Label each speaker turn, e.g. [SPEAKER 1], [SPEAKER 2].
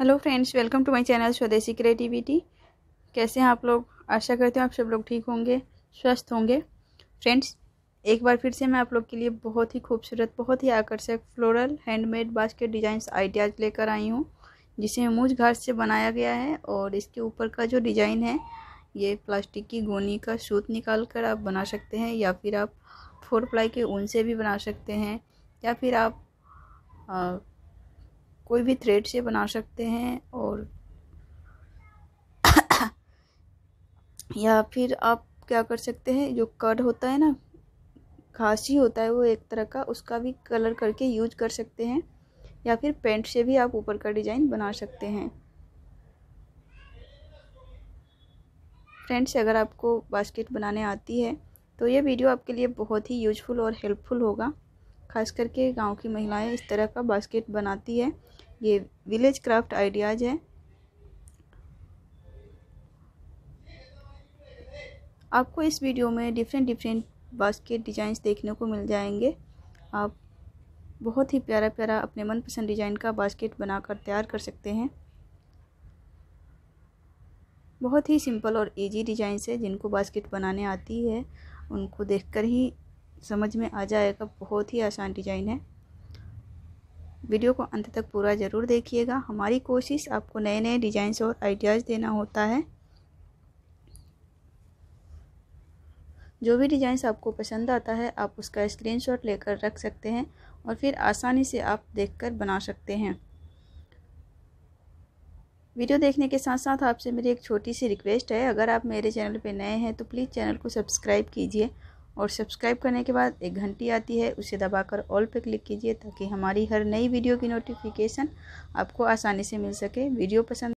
[SPEAKER 1] hello friends welcome to my channel Swadeshi creativity कैसे हैं आप लोग आशा करते हैं आप सब लोग ठीक होंगे स्वस्थ होंगे फ्रेंड्स एक बार फिर से मैं आप लोग के लिए बहुत ही खूबसूरत बहुत ही आकर्षक floral handmade basket designs ideas लेकर आई हूँ जिसे मूझ घास से बनाया गया है और इसके ऊपर का जो डिज़ाइन है ये प्लास्टिक की गोनी का सूत निकाल कर आप बना सकते हैं या फिर आप फोर प्लाई के ऊन से भी बना सकते हैं या फिर आप आ, कोई भी थ्रेड से बना सकते हैं और या फिर आप क्या कर सकते हैं जो कड होता है ना घास होता है वो एक तरह का उसका भी कलर करके यूज कर सकते हैं या फिर पेंट से भी आप ऊपर का डिज़ाइन बना सकते हैं फ्रेंड्स अगर आपको बास्केट बनाने आती है तो ये वीडियो आपके लिए बहुत ही यूजफुल और हेल्पफुल होगा खास करके गांव की महिलाएं इस तरह का बास्केट बनाती है ये विलेज क्राफ्ट आइडियाज़ है आपको इस वीडियो में डिफरेंट डिफरेंट बास्केट डिज़ाइंस देखने को मिल जाएंगे आप बहुत ही प्यारा प्यारा अपने मनपसंद डिज़ाइन का बास्केट बनाकर तैयार कर सकते हैं बहुत ही सिंपल और इजी डिज़ाइन है जिनको बास्केट बनाने आती है उनको देखकर ही समझ में आ जाएगा बहुत ही आसान डिजाइन है वीडियो को अंत तक पूरा ज़रूर देखिएगा हमारी कोशिश आपको नए नए डिज़ाइंस और आइडियाज़ देना होता है जो भी डिज़ाइंस आपको पसंद आता है आप उसका स्क्रीनशॉट लेकर रख सकते हैं और फिर आसानी से आप देखकर बना सकते हैं वीडियो देखने के साथ साथ आपसे मेरी एक छोटी सी रिक्वेस्ट है अगर आप मेरे चैनल पर नए हैं तो प्लीज़ चैनल को सब्सक्राइब कीजिए और सब्सक्राइब करने के बाद एक घंटी आती है उसे दबाकर ऑल पर क्लिक कीजिए ताकि हमारी हर नई वीडियो की नोटिफिकेशन आपको आसानी से मिल सके वीडियो पसंद